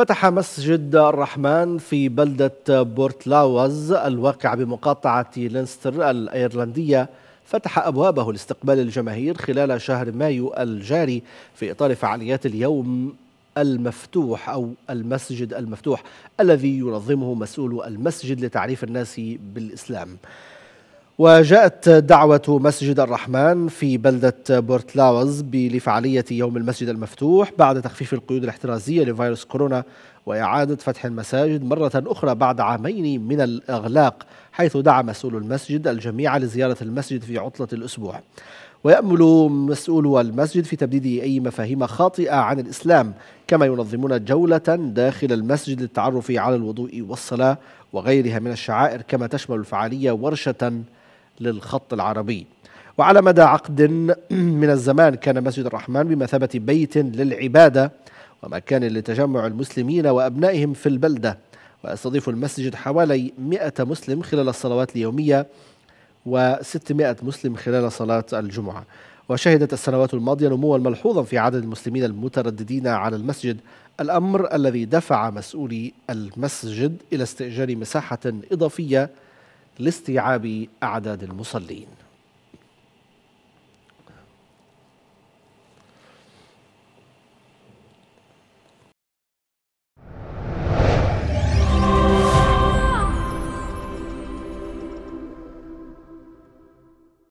فتح مسجد الرحمن في بلدة بورتلاوز الواقع بمقاطعة لينستر الأيرلندية فتح أبوابه لاستقبال الجماهير خلال شهر مايو الجاري في إطار فعاليات اليوم المفتوح أو المسجد المفتوح الذي ينظمه مسؤول المسجد لتعريف الناس بالإسلام وجاءت دعوة مسجد الرحمن في بلدة بورتلاوز لفعالية يوم المسجد المفتوح بعد تخفيف القيود الاحترازية لفيروس كورونا وإعادة فتح المساجد مرة أخرى بعد عامين من الإغلاق حيث دعا مسؤول المسجد الجميع لزيارة المسجد في عطلة الأسبوع ويأمل مسؤول المسجد في تبديد أي مفاهيم خاطئة عن الإسلام كما ينظمون جولة داخل المسجد للتعرف على الوضوء والصلاة وغيرها من الشعائر كما تشمل الفعالية ورشة للخط العربي وعلى مدى عقد من الزمان كان مسجد الرحمن بمثابة بيت للعبادة ومكان لتجمع المسلمين وأبنائهم في البلدة ويستضيف المسجد حوالي 100 مسلم خلال الصلوات اليومية و600 مسلم خلال صلاة الجمعة وشهدت السنوات الماضية نموا ملحوظا في عدد المسلمين المترددين على المسجد الأمر الذي دفع مسؤولي المسجد إلى استئجار مساحة إضافية لاستيعاب أعداد المصلين